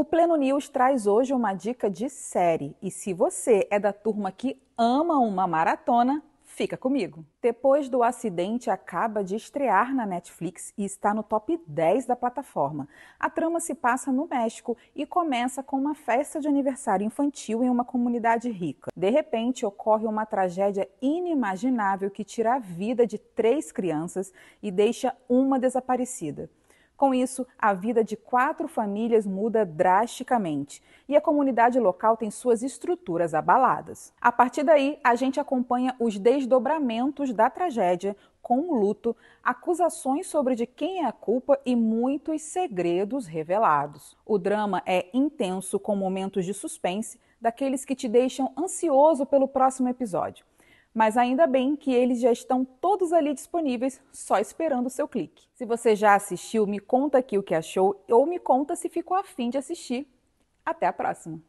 O Pleno News traz hoje uma dica de série. E se você é da turma que ama uma maratona, Fica comigo. Depois do acidente, acaba de estrear na Netflix e está no top 10 da plataforma. A trama se passa no México e começa com uma festa de aniversário infantil em uma comunidade rica. De repente, ocorre uma tragédia inimaginável que tira a vida de três crianças e deixa uma desaparecida. Com isso, a vida de quatro famílias muda drasticamente e a comunidade local tem suas estruturas abaladas. A partir daí, a gente acompanha os desdobramentos da tragédia com o luto, acusações sobre de quem é a culpa e muitos segredos revelados. O drama é intenso com momentos de suspense, daqueles que te deixam ansioso pelo próximo episódio mas ainda bem que eles já estão todos ali disponíveis, só esperando o seu clique. Se você já assistiu, me conta aqui o que achou ou me conta se ficou afim de assistir. Até a próxima!